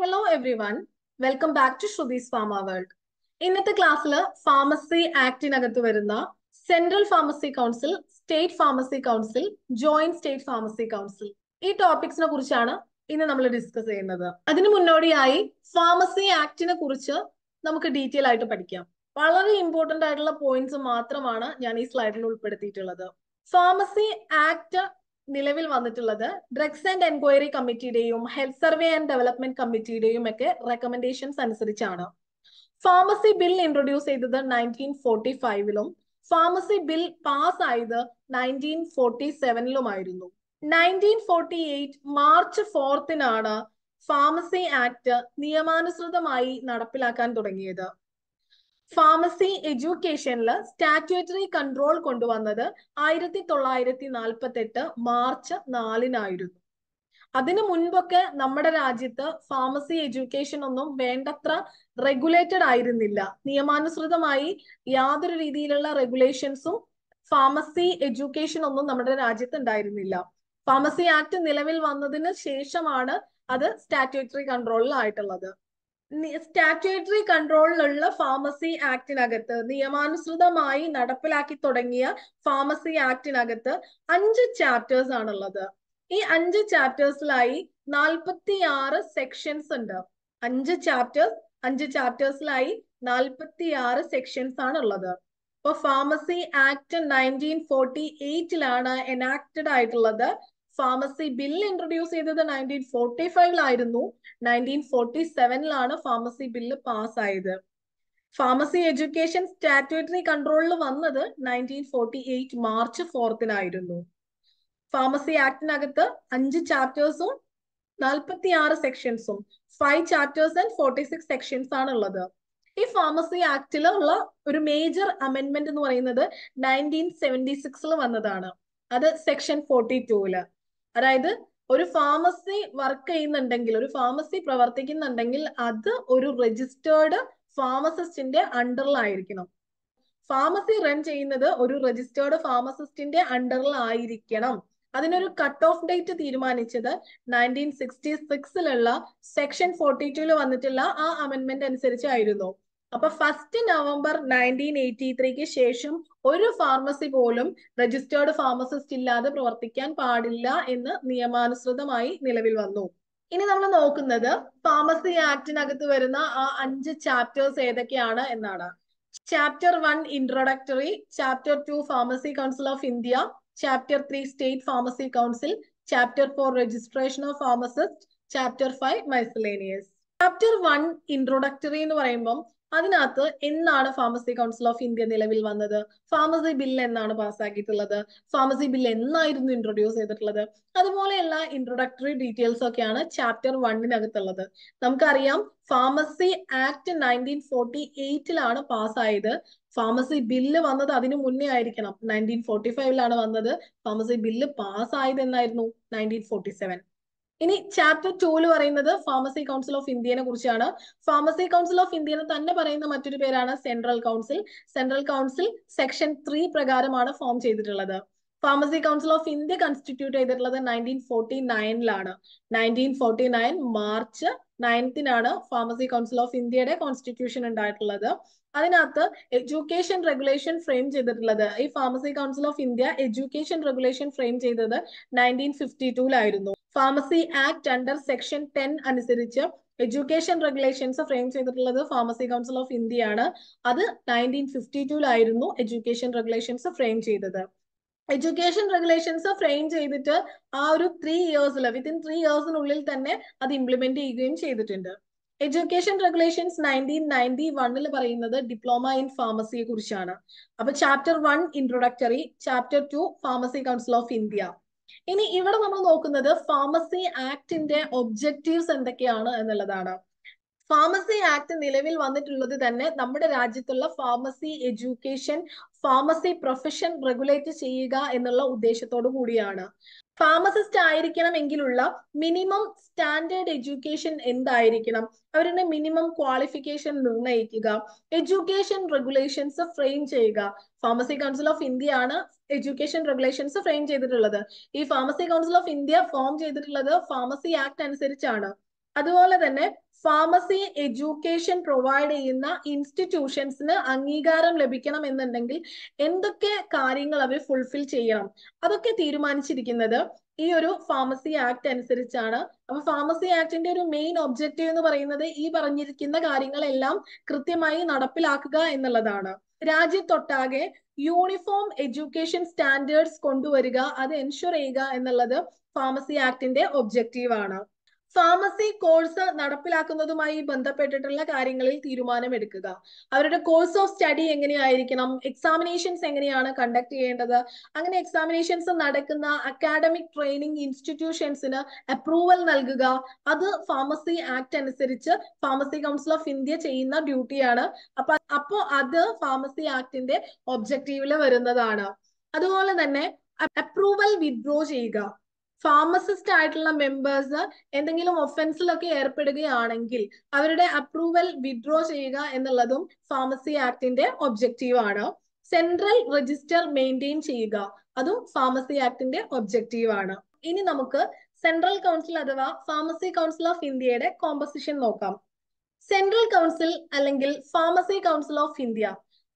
hello everyone welcome back to Shruthi's pharma world ഇന്നത്തെ ക്ലാസ്സിൽ pharmacy ആക്ടിനകത്ത് വരുന്ന central pharmacy council state pharmacy council joint state pharmacy council ഈ ടോപ്പിക്സിനെ കുറിച്ചാണ് ഇന്ന് നമ്മൾ ഡിസ്കസ് ചെയ്യുന്നത് അതിനു മുന്നോടിയായി ഫാർമസി ആക്ടിനെ കുറിച്ച് നമുക്ക് ഡീറ്റെയിൽ ആയിട്ട് പഠിക്കാം വളരെ ഇമ്പോർട്ടന്റ് ആയിട്ടുള്ള പോയിന്റ്സ് മാത്രമാണ് ഞാൻ ഈ സ്ലൈഡിൽ ഉൾപ്പെടുത്തിയിട്ടുള്ളത് ഫാർമസി ആക്ട് നിലവിൽ വന്നിട്ടുള്ളത് ഡ്രഗ്സ് ആൻഡ് എൻക്വയറി കമ്മിറ്റിയുടെയും ഹെൽത്ത് സർവേ ആൻഡ് ഡെവലപ്മെന്റ് കമ്മിറ്റിയുടെയും ഒക്കെ റെക്കമെൻഡേഷൻസ് അനുസരിച്ചാണ് ഫാർമസി ബിൽ ഇൻട്രൊഡ്യൂസ് ചെയ്തത് നയൻറ്റീൻ ഫോർട്ടി ഫൈവിലും ഫാർമസി ബിൽ പാസ് ആയത് നയൻറ്റീൻ ഫോർട്ടി സെവനിലുമായിരുന്നു നയൻറ്റീൻ ഫോർട്ടി എയ്റ്റ് മാർച്ച് ഫോർത്തിനാണ് ഫാർമസി ആക്ട് നിയമാനുസൃതമായി നടപ്പിലാക്കാൻ തുടങ്ങിയത് ഫാർമസി എഡ്യൂക്കേഷനിൽ സ്റ്റാറ്റ്യൂട്ടറി കൺട്രോൾ കൊണ്ടുവന്നത് ആയിരത്തി തൊള്ളായിരത്തി നാൽപ്പത്തി എട്ട് മാർച്ച് നാലിനായിരുന്നു അതിനു മുൻപൊക്കെ നമ്മുടെ രാജ്യത്ത് ഫാർമസി എഡ്യൂക്കേഷൻ ഒന്നും വേണ്ടത്ര റെഗുലേറ്റഡ് ആയിരുന്നില്ല നിയമാനുസൃതമായി യാതൊരു രീതിയിലുള്ള റെഗുലേഷൻസും ഫാർമസി എഡ്യൂക്കേഷൻ ഒന്നും നമ്മുടെ രാജ്യത്ത് ഉണ്ടായിരുന്നില്ല ഫാർമസി ആക്ട് നിലവിൽ വന്നതിന് ശേഷമാണ് അത് സ്റ്റാറ്റ്യൂട്ടറി ആയിട്ടുള്ളത് സ്റ്റാറ്റ്യൂട്ടറി കൺട്രോളിലുള്ള ഫാർമസി ആക്ടിനകത്ത് നിയമാനുസൃതമായി നടപ്പിലാക്കി തുടങ്ങിയ ഫാർമസി ആക്ടിനകത്ത് അഞ്ച് ചാപ്റ്റേഴ്സ് ആണുള്ളത് ഈ അഞ്ച് ചാപ്റ്റേഴ്സിലായി നാൽപ്പത്തി ആറ് സെക്ഷൻസ് ഉണ്ട് അഞ്ച് ചാപ്റ്റേഴ്സ് അഞ്ച് ചാപ്റ്റേഴ്സിലായി നാൽപ്പത്തി ആറ് സെക്ഷൻസ് ആണ് ഉള്ളത് ഇപ്പൊ ഫാർമസി ആക്ട് നയൻറ്റീൻ ഫോർട്ടി എയ്റ്റിലാണ് എനാക്റ്റഡ് ആയിട്ടുള്ളത് ഫാർമസി ബിൽ ഇൻട്രൊഡ്യൂസ് ചെയ്തത് നയൻറ്റീൻ ഫോർട്ടി ഫൈവിലായിരുന്നു നയൻറ്റീൻ ഫോർട്ടി സെവനിലാണ് ഫാർമസി ബില്ല് പാസ്സായത് ഫാർമസി എഡ്യൂക്കേഷൻ സ്റ്റാറ്റുറ്ററി കൺട്രോളിൽ വന്നത് നയൻറ്റീൻ ഫോർട്ടി എയ്റ്റ് മാർച്ച് ഫോർത്തിനായിരുന്നു ഫാർമസി ആക്ടിനകത്ത് അഞ്ച് ചാപ്റ്റേഴ്സും നാൽപ്പത്തി ആറ് സെക്ഷൻസും five chapters and forty six sections ആണ് ഉള്ളത് ഈ ഫാർമസി ആക്ടിൽ ഉള്ള ഒരു മേജർ അമെൻമെന്റ് എന്ന് പറയുന്നത് നയൻറ്റീൻ സെവൻറ്റി സിക്സിൽ വന്നതാണ് അത് സെക്ഷൻ ഫോർട്ടി ടുവില് അതായത് ഒരു ഫാർമസി വർക്ക് ചെയ്യുന്നുണ്ടെങ്കിൽ ഒരു ഫാർമസി പ്രവർത്തിക്കുന്നുണ്ടെങ്കിൽ അത് ഒരു രജിസ്റ്റേർഡ് ഫാർമസിസ്റ്റിന്റെ അണ്ടറിലായിരിക്കണം ഫാർമസി റൺ ചെയ്യുന്നത് ഒരു രജിസ്റ്റേർഡ് ഫാർമസിസ്റ്റിന്റെ അണ്ടറിലായിരിക്കണം അതിനൊരു കട്ട് ഓഫ് ഡേറ്റ് തീരുമാനിച്ചത് നയൻറ്റീൻ സിക്സ്റ്റി സിക്സിലുള്ള സെക്ഷൻ ഫോർട്ടി ടുവിൽ വന്നിട്ടുള്ള ആ അമെന്റ്മെന്റ് അനുസരിച്ചായിരുന്നു അപ്പൊ ഫസ്റ്റ് നവംബർ നയൻറ്റീൻ എയ്റ്റി ത്രീക്ക് ശേഷം ഒരു ഫാർമസി പോലും രജിസ്റ്റേർഡ് ഫാർമസിസ്റ്റ് ഇല്ലാതെ പ്രവർത്തിക്കാൻ പാടില്ല എന്ന് നിയമാനുസൃതമായി നിലവിൽ വന്നു ഇനി നമ്മൾ നോക്കുന്നത് ഫാർമസി ആക്ടിനകത്ത് വരുന്ന ആ അഞ്ച് ചാപ്റ്റേഴ്സ് ഏതൊക്കെയാണ് എന്നാണ് chapter one introductory chapter two pharmacy council of India chapter three state pharmacy council chapter four registration of pharmacist chapter five miscellaneous chapter one introductory എന്ന് പറയുമ്പം അതിനകത്ത് എന്നാണ് ഫാർമസി കൗൺസിൽ ഓഫ് ഇന്ത്യ നിലവിൽ വന്നത് ഫാർമസി ബിൽ എന്നാണ് പാസ്സാക്കിയിട്ടുള്ളത് pharmacy bill എന്നായിരുന്നു introduce ചെയ്തിട്ടുള്ളത് അതുപോലെയുള്ള ഇൻട്രൊഡക്ടറി ഡീറ്റെയിൽസ് ഒക്കെയാണ് ചാപ്റ്റർ വണ്ണിനകത്തുള്ളത് നമുക്കറിയാം ഫാർമസി ആക്ട് നയൻറ്റീൻ ഫോർട്ടി എയ്റ്റിലാണ് പാസ്സായത് ഫാർമസി ബില്ല് വന്നത് അതിനു മുന്നേ ആയിരിക്കണം നയൻറ്റീൻ ഫോർട്ടി ഫൈവിലാണ് വന്നത് ഫാർമസി ബില്ല് പാസ്സായത് എന്നായിരുന്നു നയൻറ്റീൻ ഫോർട്ടി സെവൻ ഇനി ചാപ്റ്റർ ടൂല് പറയുന്നത് ഫാർമസി കൗൺസിൽ ഓഫ് ഇന്ത്യനെ കുറിച്ചാണ് ഫാർമസി കൗൺസിൽ ഓഫ് ഇന്ത്യനെ തന്നെ പറയുന്ന മറ്റൊരു പേരാണ് central council central council section three പ്രകാരമാണ് ഫോം ചെയ്തിട്ടുള്ളത് pharmacy council of India constitute ചെയ്തിട്ടുള്ളത് നയൻറ്റീൻ ഫോർട്ടി നയനിലാണ് നയൻറ്റീൻ ഫോർട്ടി നയൻ മാർച്ച് നയൻത്തിനാണ് ഫാർമസി കൗൺസിൽ ഓഫ് ഇന്ത്യയുടെ കോൺസ്റ്റിറ്റ്യൂഷൻ ഉണ്ടായിട്ടുള്ളത് അതിനകത്ത് എഡ്യൂക്കേഷൻ റെഗുലേഷൻ ഫ്രെയിം ചെയ്തിട്ടുള്ളത് ഈ pharmacy council of India education regulation frame ചെയ്തത് നയൻറ്റീൻ ഫിഫ്റ്റി ടൂലായിരുന്നു pharmacy act under section ten അനുസരിച്ച് എഡ്യൂക്കേഷൻ റെഗുലേഷൻസ് ഫ്രെയിം ചെയ്തിട്ടുള്ളത് ഫാർമസി കൗൺസിൽ ഓഫ് ഇന്ത്യ ആണ് അത് നയൻറ്റീൻ ഫിഫ്റ്റി ടൂലായിരുന്നു എഡ്യൂക്കേഷൻ റെഗുലേഷൻസ് ഫ്രെയിം ചെയ്തത് എഡ്യൂക്കേഷൻ റെഗുലേഷൻസ് ഫ്രെയിം ചെയ്തിട്ട് ആ ഒരു ത്രീ ഇയേഴ്സിൽ വിത്തിൻ ത്രീ ഇയേഴ്സിനുള്ളിൽ തന്നെ അത് ഇംപ്ലിമെന്റ് ചെയ്യുകയും ചെയ്തിട്ടുണ്ട് എഡ്യൂക്കേഷൻ റെഗുലേഷൻസ് നയൻറ്റീൻ നയൻറ്റി വണ്ണിൽ പറയുന്നത് ഡിപ്ലോമ ഇൻ ഫാർമസിയെ കുറിച്ചാണ് അപ്പൊ chapter one introductory chapter two pharmacy council of India ഇനി ഇവിടെ നമ്മൾ നോക്കുന്നത് ഫാർമസി ആക്ടിന്റെ ഒബ്ജക്റ്റീവ്സ് എന്തൊക്കെയാണ് എന്നുള്ളതാണ് ഫാർമസി ആക്ട് നിലവിൽ വന്നിട്ടുള്ളത് തന്നെ നമ്മുടെ രാജ്യത്തുള്ള pharmacy education pharmacy profession regulate ചെയ്യുക എന്നുള്ള ഉദ്ദേശത്തോടു കൂടിയാണ് ഫാർമസിസ്റ്റ് എങ്കിലുള്ള മിനിമം സ്റ്റാൻഡേർഡ് എഡ്യൂക്കേഷൻ എന്തായിരിക്കണം അവരുടെ മിനിമം ക്വാളിഫിക്കേഷൻ നിർണ്ണയിക്കുക എഡ്യൂക്കേഷൻ റെഗുലേഷൻസ് ഫ്രെയിം ചെയ്യുക ഫാർമസി കൗൺസിൽ ഓഫ് ഇന്ത്യ ആണ് എഡ്യൂക്കേഷൻ റെഗുലേഷൻസ് ഫ്രെയിം ചെയ്തിട്ടുള്ളത് ഈ pharmacy council of India form ചെയ്തിട്ടുള്ളത് ഫാർമസി ആക്ട് അനുസരിച്ചാണ് അതുപോലെ തന്നെ ഫാർമസി എഡ്യൂക്കേഷൻ പ്രൊവൈഡ് ചെയ്യുന്ന ഇൻസ്റ്റിറ്റ്യൂഷൻസിന് അംഗീകാരം ലഭിക്കണം എന്നുണ്ടെങ്കിൽ എന്തൊക്കെ കാര്യങ്ങൾ അവർ ഫുൾഫിൽ ചെയ്യണം അതൊക്കെ തീരുമാനിച്ചിരിക്കുന്നത് ഈ ഒരു ഫാർമസി ആക്ട് അനുസരിച്ചാണ് അപ്പൊ ഫാർമസി ആക്ടിന്റെ ഒരു മെയിൻ ഒബ്ജക്റ്റീവ് എന്ന് പറയുന്നത് ഈ പറഞ്ഞിരിക്കുന്ന കാര്യങ്ങളെല്ലാം കൃത്യമായി നടപ്പിലാക്കുക എന്നുള്ളതാണ് രാജ്യത്തൊട്ടാകെ യൂണിഫോം എഡ്യൂക്കേഷൻ സ്റ്റാൻഡേർഡ്സ് കൊണ്ടുവരിക അത് എൻഷുർ ചെയ്യുക എന്നുള്ളത് ഫാർമസി ആക്ടിന്റെ ഒബ്ജക്റ്റീവ് ആണ് ഫാർമസി കോഴ്സ് നടപ്പിലാക്കുന്നതുമായി ബന്ധപ്പെട്ടിട്ടുള്ള കാര്യങ്ങളിൽ തീരുമാനമെടുക്കുക അവരുടെ കോഴ്സ് ഓഫ് സ്റ്റഡി എങ്ങനെയായിരിക്കണം എക്സാമിനേഷൻസ് എങ്ങനെയാണ് കണ്ടക്ട് ചെയ്യേണ്ടത് അങ്ങനെ എക്സാമിനേഷൻസ് നടക്കുന്ന അക്കാഡമിക് ട്രെയിനിങ് ഇൻസ്റ്റിറ്റ്യൂഷൻസിന് അപ്രൂവൽ നൽകുക അത് ഫാർമസി ആക്ട് അനുസരിച്ച് ഫാർമസി കൗൺസിൽ ഓഫ് ഇന്ത്യ ചെയ്യുന്ന ഡ്യൂട്ടിയാണ് അപ്പൊ അപ്പോ അത് ഫാർമസി ആക്ടിന്റെ ഒബ്ജക്റ്റീവില് വരുന്നതാണ് അതുപോലെ തന്നെ അപ്രൂവൽ വിഡ്രോ ചെയ്യുക ഫാർമസിസ്റ്റ് ആയിട്ടുള്ള മെമ്പേഴ്സ് എന്തെങ്കിലും ഒഫൻസിലൊക്കെ ഏർപ്പെടുകയാണെങ്കിൽ അവരുടെ അപ്രൂവൽ വിഡ്രോ ചെയ്യുക എന്നുള്ളതും ഫാർമസി ആക്ടിന്റെ ഒബ്ജക്റ്റീവ് ആണ് സെൻട്രൽ രജിസ്റ്റർ മെയിൻറ്റെയിൻ ചെയ്യുക അതും ഫാർമസി ആക്ടിന്റെ ഒബ്ജക്റ്റീവ് ആണ് ഇനി നമുക്ക് സെൻട്രൽ കൗൺസിൽ അഥവാ ഫാർമസി കൗൺസിൽ ഓഫ് ഇന്ത്യയുടെ കോമ്പസിഷൻ നോക്കാം സെൻട്രൽ കൗൺസിൽ അല്ലെങ്കിൽ ഫാർമസി കൗൺസിൽ ഓഫ് ഇന്ത്യ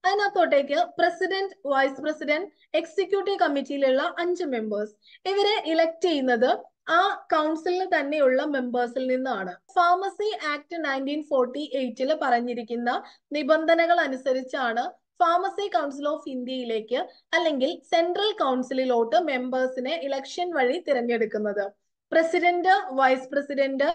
അതിനകത്തോട്ടേക്ക് പ്രസിഡന്റ് വൈസ് പ്രസിഡന്റ് എക്സിക്യൂട്ടീവ് കമ്മിറ്റിയിലുള്ള അഞ്ച് മെമ്പേഴ്സ് ഇവരെ ഇലക്ട് ചെയ്യുന്നത് ആ കൗൺസിലിന് തന്നെയുള്ള മെമ്പേഴ്സിൽ നിന്നാണ് ഫാർമസി ആക്ട് നയൻറ്റീൻ ഫോർട്ടി എയ്റ്റില് പറഞ്ഞിരിക്കുന്ന നിബന്ധനകൾ അനുസരിച്ചാണ് ഫാർമസി കൗൺസിൽ ഓഫ് ഇന്ത്യയിലേക്ക് അല്ലെങ്കിൽ സെൻട്രൽ കൗൺസിലിലോട്ട് മെമ്പേഴ്സിനെ ഇലക്ഷൻ വഴി തിരഞ്ഞെടുക്കുന്നത് പ്രസിഡന്റ് വൈസ് പ്രസിഡന്റ്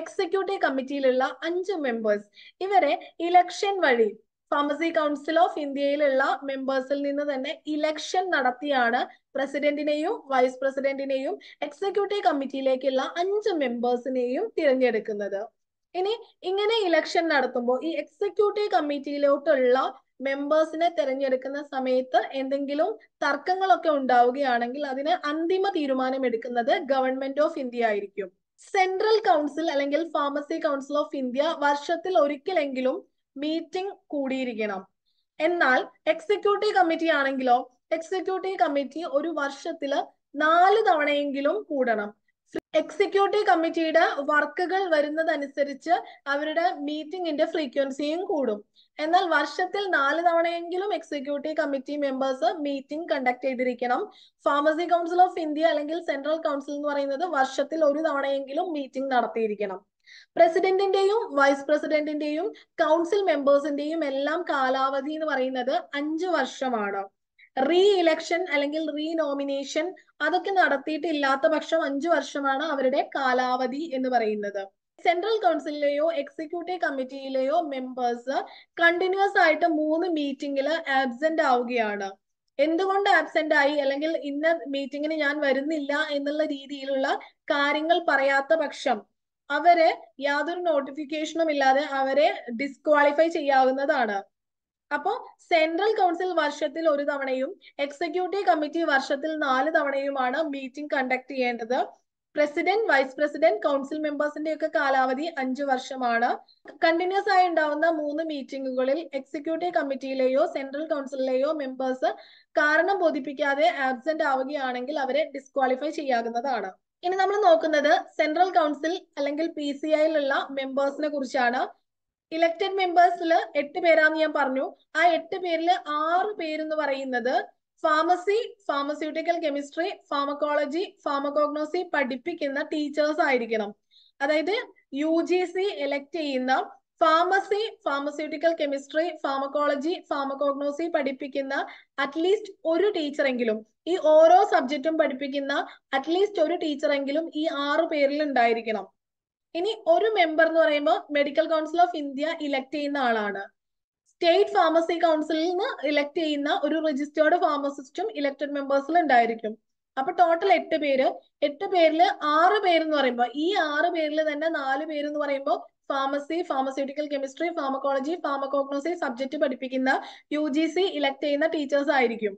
എക്സിക്യൂട്ടീവ് കമ്മിറ്റിയിലുള്ള അഞ്ച് മെമ്പേഴ്സ് ഇവരെ ഇലക്ഷൻ വഴി ഫാർമസി കൗൺസിൽ ഓഫ് ഇന്ത്യയിലുള്ള മെമ്പേഴ്സിൽ നിന്ന് തന്നെ ഇലക്ഷൻ നടത്തിയാണ് പ്രസിഡന്റിനെയും വൈസ് പ്രസിഡന്റിനെയും എക്സിക്യൂട്ടീവ് കമ്മിറ്റിയിലേക്കുള്ള അഞ്ച് മെമ്പേഴ്സിനെയും തിരഞ്ഞെടുക്കുന്നത് ഇനി ഇങ്ങനെ ഇലക്ഷൻ നടത്തുമ്പോൾ ഈ എക്സിക്യൂട്ടീവ് കമ്മിറ്റിയിലോട്ടുള്ള മെമ്പേഴ്സിനെ തിരഞ്ഞെടുക്കുന്ന സമയത്ത് എന്തെങ്കിലും തർക്കങ്ങളൊക്കെ ഉണ്ടാവുകയാണെങ്കിൽ അതിന് അന്തിമ തീരുമാനം എടുക്കുന്നത് ഗവൺമെന്റ് ഓഫ് ഇന്ത്യ ആയിരിക്കും സെൻട്രൽ കൗൺസിൽ അല്ലെങ്കിൽ ഫാർമസി കൗൺസിൽ ഓഫ് ഇന്ത്യ വർഷത്തിൽ ഒരിക്കലെങ്കിലും മീറ്റിംഗ് കൂടിയിരിക്കണം എന്നാൽ എക്സിക്യൂട്ടീവ് കമ്മിറ്റി ആണെങ്കിലോ എക്സിക്യൂട്ടീവ് കമ്മിറ്റി ഒരു വർഷത്തില് നാല് തവണയെങ്കിലും കൂടണം എക്സിക്യൂട്ടീവ് കമ്മിറ്റിയുടെ വർക്കുകൾ വരുന്നതനുസരിച്ച് അവരുടെ മീറ്റിംഗിന്റെ ഫ്രീക്വൻസിയും കൂടും എന്നാൽ വർഷത്തിൽ നാല് തവണയെങ്കിലും executive committee members meeting conduct ചെയ്തിരിക്കണം ഫാർമസി കൗൺസിൽ ഓഫ് ഇന്ത്യ അല്ലെങ്കിൽ സെൻട്രൽ കൗൺസിൽ എന്ന് പറയുന്നത് വർഷത്തിൽ ഒരു തവണയെങ്കിലും മീറ്റിംഗ് നടത്തിയിരിക്കണം പ്രസിഡന്റിന്റെയും വൈസ് പ്രസിഡന്റിന്റെയും കൗൺസിൽ മെമ്പേഴ്സിന്റെയും എല്ലാം കാലാവധി എന്ന് പറയുന്നത് അഞ്ച് വർഷമാണ് റീ ഇലക്ഷൻ അല്ലെങ്കിൽ റീ നോമിനേഷൻ അതൊക്കെ നടത്തിയിട്ടില്ലാത്ത പക്ഷം അഞ്ചു വർഷമാണ് അവരുടെ കാലാവധി എന്ന് പറയുന്നത് സെൻട്രൽ കൗൺസിലിലെയോ എക്സിക്യൂട്ടീവ് കമ്മിറ്റിയിലെയോ മെമ്പേഴ്സ് കണ്ടിന്യൂസ് ആയിട്ട് മൂന്ന് മീറ്റിംഗിൽ ആബ്സെന്റ് ആവുകയാണ് എന്തുകൊണ്ട് ആബ്സെന്റ് ആയി അല്ലെങ്കിൽ ഇന്ന മീറ്റിങ്ങിന് ഞാൻ വരുന്നില്ല എന്നുള്ള രീതിയിലുള്ള കാര്യങ്ങൾ പറയാത്ത പക്ഷം അവരെ യാതൊരു നോട്ടിഫിക്കേഷനും ഇല്ലാതെ അവരെ ഡിസ്ക്വാളിഫൈ ചെയ്യാവുന്നതാണ് അപ്പോൾ സെൻട്രൽ കൗൺസിൽ വർഷത്തിൽ ഒരു തവണയും എക്സിക്യൂട്ടീവ് കമ്മിറ്റി വർഷത്തിൽ നാല് തവണയുമാണ് മീറ്റിംഗ് കണ്ടക്ട് ചെയ്യേണ്ടത് പ്രസിഡന്റ് വൈസ് പ്രസിഡന്റ് കൗൺസിൽ മെമ്പേഴ്സിന്റെ ഒക്കെ കാലാവധി അഞ്ചു വർഷമാണ് കണ്ടിന്യൂസ് ആയി ഉണ്ടാവുന്ന മൂന്ന് മീറ്റിംഗുകളിൽ എക്സിക്യൂട്ടീവ് കമ്മിറ്റിയിലെയോ സെൻട്രൽ കൗൺസിലിലെയോ മെമ്പേഴ്സ് കാരണം ബോധിപ്പിക്കാതെ ആബ്സെന്റ് ആവുകയാണെങ്കിൽ അവരെ ഡിസ്ക്വാളിഫൈ ചെയ്യാവുന്നതാണ് ഇനി നമ്മൾ നോക്കുന്നത് സെൻട്രൽ കൗൺസിൽ അല്ലെങ്കിൽ പി സി ഐയിലുള്ള മെമ്പേഴ്സിനെ കുറിച്ചാണ് ഇലക്ടഡ് മെമ്പേഴ്സിൽ എട്ട് പേരാന്ന് ഞാൻ പറഞ്ഞു ആ എട്ട് പേരിൽ ആറ് പേരെന്ന് പറയുന്നത് pharmacy pharmaceutical chemistry pharmacology pharmacognosy പഠിപ്പിക്കുന്ന ടീച്ചേഴ്സ് ആയിരിക്കണം അതായത് യു ജി സി എലക്ട് ചെയ്യുന്ന pharmacy pharmaceutical chemistry pharmacology pharmacognosy പഠിപ്പിക്കുന്ന അറ്റ്ലീസ്റ്റ് ഒരു ടീച്ചറെങ്കിലും ഈ ഓരോ സബ്ജക്റ്റും പഠിപ്പിക്കുന്ന അറ്റ്ലീസ്റ്റ് ഒരു ടീച്ചറെങ്കിലും ഈ ആറു പേരിൽ ഉണ്ടായിരിക്കണം ഇനി ഒരു മെമ്പർ എന്ന് പറയുമ്പോൾ medical council of India elect ചെയ്യുന്ന ആളാണ് സ്റ്റേറ്റ് ഫാർമസി കൗൺസിലിൽ നിന്ന് ഇലക്ട് ചെയ്യുന്ന ഒരു രജിസ്റ്റേർഡ് ഫാർമസിസ്റ്റും ഇലക്ടഡ് മെമ്പേഴ്സിൽ ഉണ്ടായിരിക്കും അപ്പൊ ടോട്ടൽ എട്ട് പേര് എട്ട് പേരിൽ ആറ് പേര് എന്ന് പറയുമ്പോൾ ഈ ആറ് പേരിൽ തന്നെ നാല് പേര് എന്ന് പറയുമ്പോൾ pharmacy pharmaceutical chemistry pharmacology pharmacognosy subject പഠിപ്പിക്കുന്ന യു ജി സി ഇലക്ട് ചെയ്യുന്ന ടീച്ചേഴ്സ് ആയിരിക്കും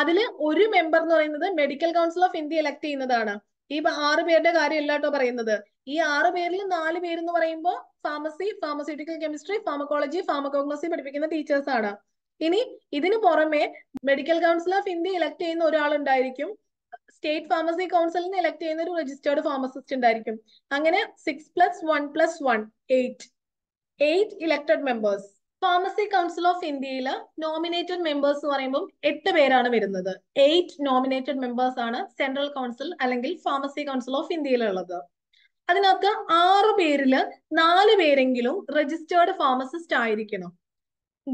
അതിൽ ഒരു മെമ്പർ എന്ന് പറയുന്നത് medical council of India elect ചെയ്യുന്നതാണ് ഈ ആറ് പേരുടെ കാര്യം എല്ലാട്ടോ പറയുന്നത് ഈ ആറ് പേരിൽ നാല് പേരെന്ന് പറയുമ്പോൾ pharmacy pharmaceutical chemistry pharmacology pharmacognosy പഠിപ്പിക്കുന്ന ടീച്ചേഴ്സ് ആണ് ഇനി ഇതിനു പുറമെ medical council of India elect ചെയ്യുന്ന ഒരാളുണ്ടായിരിക്കും സ്റ്റേറ്റ് ഫാർമസി കൗൺസിലിന് എലക്ട് ചെയ്യുന്ന ഒരു രജിസ്റ്റേർഡ് ഫാർമസിസ്റ്റ് ഉണ്ടായിരിക്കും അങ്ങനെ six plus one plus one eight eight elected members pharmacy council of ഇന്ത്യയിൽ നോമിനേറ്റഡ് മെമ്പേഴ്സ് എന്ന് പറയുമ്പോൾ എട്ട് പേരാണ് വരുന്നത് എയ്റ്റ് നോമിനേറ്റഡ് മെമ്പേഴ്സ് ആണ് സെൻട്രൽ കൗൺസിൽ അല്ലെങ്കിൽ ഫാർമസി കൗൺസിൽ ഓഫ് ഇന്ത്യയിലുള്ളത് അതിനകത്ത് ആറ് പേരിൽ നാല് പേരെങ്കിലും രജിസ്റ്റേർഡ് ഫാർമസിസ്റ്റ് ആയിരിക്കണം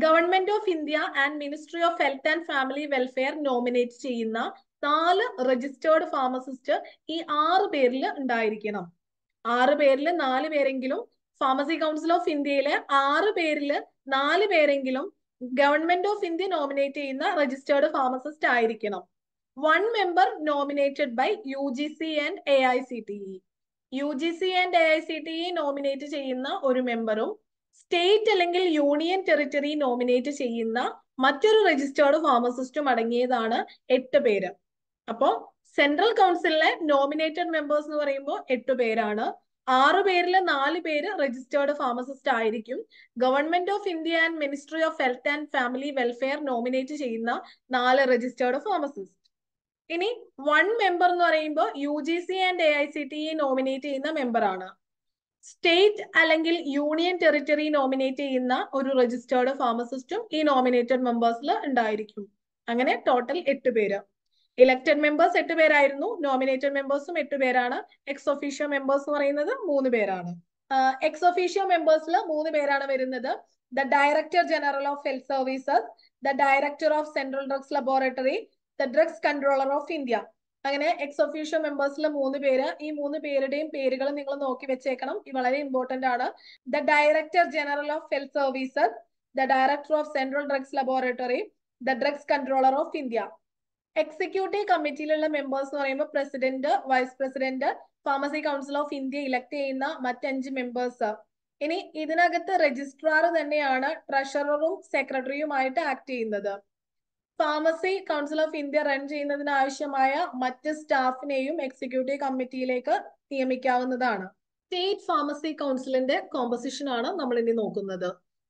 government of India and ministry of health and family welfare nominate ചെയ്യുന്ന നാല് രജിസ്റ്റേർഡ് ഫാർമസിസ്റ്റ് ഈ ആറ് പേരിൽ ഉണ്ടായിരിക്കണം ആറ് പേരിൽ നാല് പേരെങ്കിലും ഫാർമസി കൗൺസിൽ ഓഫ് ഇന്ത്യയിലെ ആറ് പേരിൽ നാല് പേരെങ്കിലും ഗവൺമെന്റ് ഓഫ് ഇന്ത്യ നോമിനേറ്റ് ചെയ്യുന്ന രജിസ്റ്റേർഡ് ഫാർമസിസ്റ്റ് ആയിരിക്കണം one member nominated by U G C and A I C T E U G C and A I C T E nominate ചെയ്യുന്ന ഒരു മെമ്പറും സ്റ്റേറ്റ് അല്ലെങ്കിൽ യൂണിയൻ ടെറിറ്ററി നോമിനേറ്റ് ചെയ്യുന്ന മറ്റൊരു registered ഫാർമസിസ്റ്റും അടങ്ങിയതാണ് എട്ട് പേര് അപ്പോ സെൻട്രൽ കൗൺസിലിലെ നോമിനേറ്റഡ് മെമ്പേഴ്സ് എന്ന് പറയുമ്പോൾ എട്ട് പേരാണ് ആറു പേരിൽ നാല് പേര് രജിസ്റ്റേർഡ് ഫാർമസിസ്റ്റ് ആയിരിക്കും government of India and ministry of health and family welfare nominate ചെയ്യുന്ന നാല് രജിസ്റ്റേർഡ് ഫാർമസിസ്റ്റ് ഇനി വൺ മെമ്പർ എന്ന് പറയുമ്പോൾ U G C and A I C T nominate ചെയ്യുന്ന ആണ് സ്റ്റേറ്റ് അല്ലെങ്കിൽ യൂണിയൻ ടെറിറ്ററി നോമിനേറ്റ് ചെയ്യുന്ന ഒരു രജിസ്റ്റേർഡ് ഫാർമസിസ്റ്റും ഈ നോമിനേറ്റഡ് മെമ്പേഴ്സിൽ ഉണ്ടായിരിക്കും അങ്ങനെ ടോട്ടൽ എട്ട് പേര് ഇലക്റ്റഡ് മെമ്പേഴ്സ് എട്ട് പേരായിരുന്നു നോമിനേറ്റഡ് മെമ്പേഴ്സും എട്ട് പേരാണ് എക്സ് ഒഫീഷ്യോ മെമ്പേഴ്സ് എന്ന് പറയുന്നത് മൂന്ന് പേരാണ് എക്സ് ഒഫീഷ്യോ മെമ്പേഴ്സിൽ മൂന്ന് പേരാണ് വരുന്നത് the director general of health services the director of central drugs laboratory the drugs controller of India അങ്ങനെ എക്സ് ഒഫീഷ്യോ മെമ്പേഴ്സിലെ മൂന്ന് പേര് ഈ മൂന്ന് പേരുടെയും പേരുകൾ നിങ്ങൾ നോക്കി വെച്ചേക്കണം ഇത് വളരെ ഇമ്പോർട്ടന്റ് ആണ് the director general of health services the director of central drugs laboratory the drugs controller of India executive കമ്മിറ്റിയിലുള്ള മെമ്പേഴ്സ് എന്ന് പറയുമ്പോൾ president vice president pharmacy council of India elect ചെയ്യുന്ന മറ്റഞ്ച് മെമ്പേഴ്സ് ഇനി ഇതിനകത്ത് രജിസ്ട്രാർ തന്നെയാണ് ട്രഷററും സെക്രട്ടറിയുമായിട്ട് ആക്ട് ചെയ്യുന്നത് pharmacy council of India run ചെയ്യുന്നതിനാവശ്യമായ മറ്റ് സ്റ്റാഫിനെയും എക്സിക്യൂട്ടീവ് കമ്മിറ്റിയിലേക്ക് നിയമിക്കാവുന്നതാണ് സ്റ്റേറ്റ് ഫാർമസി കൗൺസിലിന്റെ കോമ്പസിഷൻ ആണ് നമ്മൾ ഇനി നോക്കുന്നത്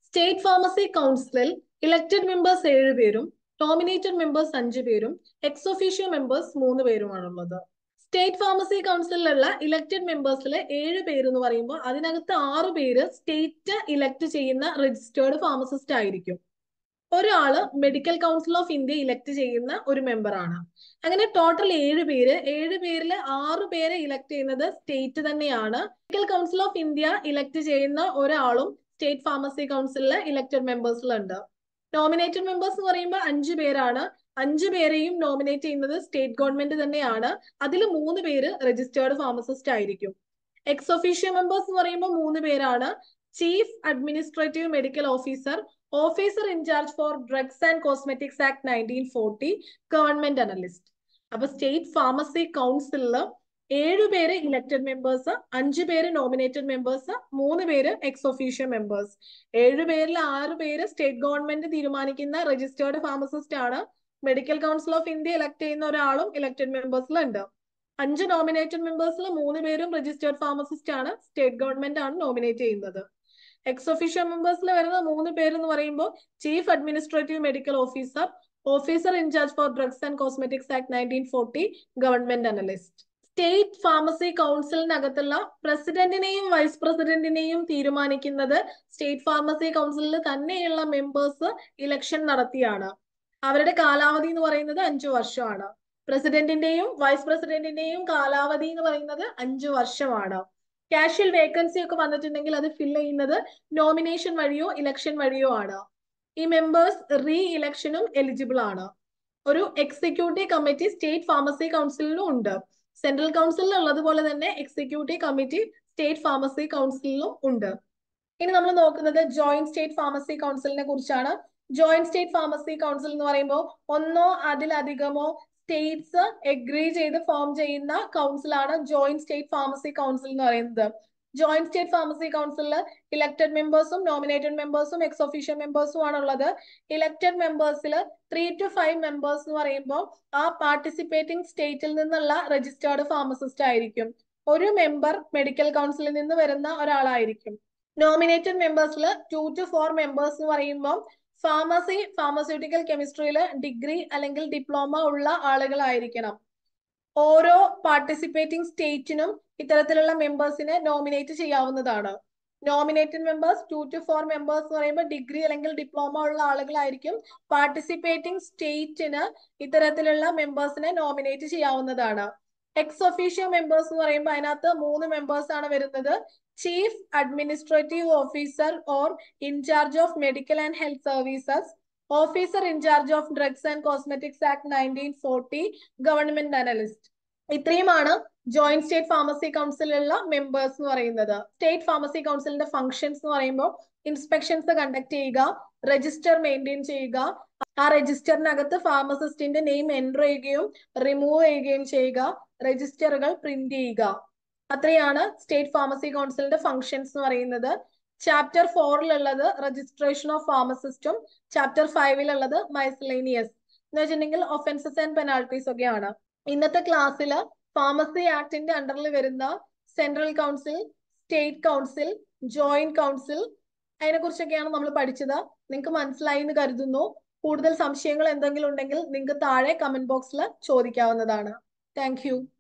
സ്റ്റേറ്റ് ഫാർമസി കൗൺസിലിൽ ഇലക്ടഡ് മെമ്പേഴ്സ് ഏഴുപേരും ഡോമിനേറ്റഡ് മെമ്പേഴ്സ് അഞ്ചു പേരും എക്സ് ഒഫീഷ്യോ മെമ്പേഴ്സ് മൂന്ന് പേരുമാണുള്ളത് സ്റ്റേറ്റ് ഫാർമസി കൗൺസിലുള്ള ഇലക്റ്റഡ് മെമ്പേഴ്സിലെ ഏഴ് പേര് എന്ന് പറയുമ്പോൾ അതിനകത്ത് ആറു പേര് സ്റ്റേറ്റ് ഇലക്ട് ചെയ്യുന്ന രജിസ്റ്റേർഡ് ഫാർമസിസ്റ്റ് ആയിരിക്കും ഒരാള് medical council of India elect ചെയ്യുന്ന ഒരു മെമ്പറാണ് അങ്ങനെ ടോട്ടൽ ഏഴ് പേര് ഏഴ് പേരിൽ ആറ് പേരെ ഇലക്ട് ചെയ്യുന്നത് സ്റ്റേറ്റ് തന്നെയാണ് medical council of India elect ചെയ്യുന്ന ഒരാളും സ്റ്റേറ്റ് ഫാർമസി കൗൺസിലിലെ ഇലക്റ്റഡ് മെമ്പേഴ്സിലുണ്ട് നോമിനേറ്റഡ് മെമ്പേഴ്സ് എന്ന് പറയുമ്പോൾ അഞ്ചു പേരാണ് അഞ്ചു പേരെയും നോമിനേറ്റ് ചെയ്യുന്നത് സ്റ്റേറ്റ് ഗവൺമെന്റ് തന്നെയാണ് അതിൽ മൂന്ന് പേര് രജിസ്റ്റേർഡ് ഫാർമസിസ്റ്റ് ആയിരിക്കും എക്സ് ഒഫീഷ്യൽ മെമ്പേഴ്സ് എന്ന് പറയുമ്പോൾ മൂന്ന് പേരാണ് chief administrative medical officer officer in charge for drugs and cosmetics act nineteen forty government analyst അപ്പൊ സ്റ്റേറ്റ് ഫാർമസി കൗൺസിലില് ഏഴുപേര് ഇലക്ടഡ് മെമ്പേഴ്സ് അഞ്ചു പേര് നോമിനേറ്റഡ് മെമ്പേഴ്സ് മൂന്ന് പേര് എക്സ് ഒഫീഷ്യൽ മെമ്പേഴ്സ് ഏഴുപേരിൽ ആറ് സ്റ്റേറ്റ് ഗവൺമെന്റ് തീരുമാനിക്കുന്ന രജിസ്റ്റേർഡ് ഫാർമസിസ്റ്റ് ആണ് medical council of India elect ചെയ്യുന്ന ഒരാളും ഇലക്ടഡ് ഉണ്ട് അഞ്ച് നോമിനേറ്റഡ് മെമ്പേഴ്സിൽ മൂന്ന് പേരും രജിസ്റ്റേർഡ് ഫാർമസിസ്റ്റ് ആണ് സ്റ്റേറ്റ് ഗവൺമെന്റ് ആണ് നോമിനേറ്റ് ചെയ്യുന്നത് എക്സ് ഒഫീഷ്യൽ മെമ്പേഴ്സിൽ വരുന്ന മൂന്ന് പേരെന്ന് പറയുമ്പോൾ chief administrative medical officer officer in charge for drugs and cosmetics act nineteen forty government analyst state pharmacy കൗൺസിലിനകത്തുള്ള പ്രസിഡന്റിനെയും വൈസ് പ്രസിഡന്റിനെയും തീരുമാനിക്കുന്നത് സ്റ്റേറ്റ് ഫാർമസി കൗൺസിലിൽ തന്നെയുള്ള മെമ്പേഴ്സ് ഇലക്ഷൻ നടത്തിയാണ് അവരുടെ കാലാവധി എന്ന് പറയുന്നത് അഞ്ചു വർഷമാണ് പ്രസിഡന്റിന്റെയും വൈസ് പ്രസിഡന്റിന്റെയും കാലാവധി എന്ന് പറയുന്നത് അഞ്ചു വർഷമാണ് കാഷ്വൽ വേക്കൻസി ഒക്കെ വന്നിട്ടുണ്ടെങ്കിൽ അത് ഫിൽ ചെയ്യുന്നത് നോമിനേഷൻ വഴിയോ ഇലക്ഷൻ വഴിയോ ആണ് ഈ മെമ്പേഴ്സ് റീ ഇലക്ഷനും എലിജിബിൾ ആണ് ഒരു എക്സിക്യൂട്ടീവ് കമ്മിറ്റി സ്റ്റേറ്റ് ഫാർമസി കൗൺസിലിനും ഉണ്ട് സെൻട്രൽ കൗൺസിലിൽ ഉള്ളതുപോലെ തന്നെ എക്സിക്യൂട്ടീവ് കമ്മിറ്റി സ്റ്റേറ്റ് ഫാർമസി കൗൺസിലിലും ഉണ്ട് ഇനി നമ്മൾ നോക്കുന്നത് ജോയിന്റ് സ്റ്റേറ്റ് ഫാർമസി കൗൺസിലിനെ കുറിച്ചാണ് ജോയിന്റ് സ്റ്റേറ്റ് ഫാർമസി കൗൺസിൽ എന്ന് പറയുമ്പോൾ ഒന്നോ അതിലധികമോ സ്റ്റേറ്റ്സ് എഗ്രി ചെയ്ത് ഫോം ചെയ്യുന്ന കൗൺസിലാണ് ജോയിന്റ് സ്റ്റേറ്റ് ഫാർമസി കൗൺസിൽ എന്ന് പറയുന്നത് ജോയിന്റ് സ്റ്റേറ്റ് ഫാർമസി കൗൺസിലിൽ ഇലക്ടഡ് മെമ്പേഴ്സും നോമിനേറ്റഡ് മെമ്പേഴ്സും എക്സ് ഒഫീഷ്യൽ മെമ്പേഴ്സും ആണുള്ളത് ഇലക്ടഡ് മെമ്പേഴ്സിൽ ത്രീ ടു ഫൈവ് മെമ്പേഴ്സ് എന്ന് പറയുമ്പോൾ ആ പാർട്ടിസിപ്പേറ്റിംഗ് സ്റ്റേറ്റിൽ നിന്നുള്ള രജിസ്റ്റേർഡ് ഫാർമസിസ്റ്റ് ആയിരിക്കും ഒരു മെമ്പർ മെഡിക്കൽ കൗൺസിലിൽ നിന്ന് വരുന്ന ഒരാളായിരിക്കും നോമിനേറ്റഡ് മെമ്പേഴ്സിൽ ടു ടു ഫോർ മെമ്പേഴ്സ് എന്ന് പറയുമ്പോൾ ഫാർമസി ഫാർമസ്യൂട്ടിക്കൽ കെമിസ്ട്രിയിൽ ഡിഗ്രി അല്ലെങ്കിൽ ഡിപ്ലോമ ഉള്ള ആളുകളായിരിക്കണം ഓരോ പാർട്ടിസിപ്പേറ്റിംഗ് സ്റ്റേറ്റിനും ഇത്തരത്തിലുള്ള മെമ്പേഴ്സിനെ നോമിനേറ്റ് ചെയ്യാവുന്നതാണ് nominated members two two four members എന്ന് പറയുമ്പോൾ ഡിഗ്രി അല്ലെങ്കിൽ ഡിപ്ലോമ ഉള്ള ആളുകളായിരിക്കും പാർട്ടിസിപ്പേറ്റിംഗ് സ്റ്റേറ്റിന് ഇത്തരത്തിലുള്ള മെമ്പേഴ്സിനെ നോമിനേറ്റ് ചെയ്യാവുന്നതാണ് എക്സ് ഒഫീഷ്യോ മെമ്പേഴ്സ് എന്ന് പറയുമ്പോൾ അതിനകത്ത് മൂന്ന് മെമ്പേഴ്സ് ആണ് വരുന്നത് chief administrative officer or in charge of medical and health services officer in charge of drugs and cosmetics act nineteen forty government analyst ഇത്രയുമാണ് ജോയിന്റ് സ്റ്റേറ്റ് ഫാർമസി കൗൺസിലുള്ള മെമ്പേഴ്സ് എന്ന് പറയുന്നത് സ്റ്റേറ്റ് ഫാർമസി കൗൺസിലിന്റെ ഫംഗ്ഷൻസ് എന്ന് പറയുമ്പോൾ ഇൻസ്പെക്ഷൻസ് കണ്ടക്ട് ചെയ്യുക രജിസ്റ്റർ മെയിൻറ്റെയിൻ ചെയ്യുക ആ രജിസ്റ്ററിനകത്ത് ഫാർമസിസ്റ്റിന്റെ നെയിം എൻറർ ചെയ്യുകയും റിമൂവ് ചെയ്യുകയും ചെയ്യുക രജിസ്റ്ററുകൾ പ്രിന്റ് ചെയ്യുക അത്രയാണ് സ്റ്റേറ്റ് ഫാർമസി കൗൺസിലിന്റെ ഫംഗ്ഷൻസ് എന്ന് പറയുന്നത് ചാപ്റ്റർ ഫോറിലുള്ളത് രജിസ്ട്രേഷൻ ഓഫ് ഫാർമസിസ്റ്റും ചാപ്റ്റർ ഫൈവിലുള്ളത് മൈസലേനിയസ് എന്ന് വെച്ചിട്ടുണ്ടെങ്കിൽ ഒഫൻസസ് ആൻഡ് പെനാൾട്ടീസ് ഒക്കെയാണ് ഇന്നത്തെ ക്ലാസ്സിൽ ഫാർമസി ആക്ടിന്റെ അണ്ടറിൽ വരുന്ന central council state council joint council അതിനെ കുറിച്ചൊക്കെയാണ് നമ്മൾ പഠിച്ചത് നിങ്ങൾക്ക് മനസ്സിലായി എന്ന് കരുതുന്നു കൂടുതൽ സംശയങ്ങൾ എന്തെങ്കിലും ഉണ്ടെങ്കിൽ നിങ്ങൾക്ക് താഴെ കമന്റ് ബോക്സിൽ ചോദിക്കാവുന്നതാണ് താങ്ക്